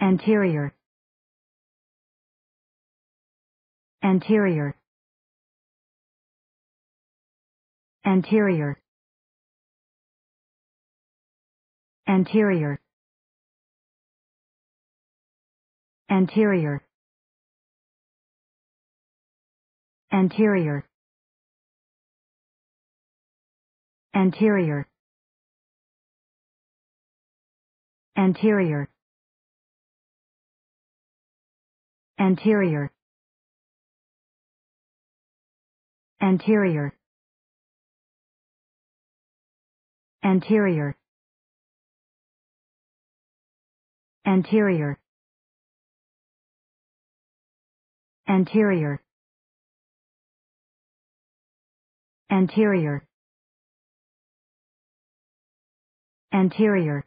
anterior anterior anterior anterior anterior anterior anterior anterior anterior anterior anterior anterior anterior anterior anterior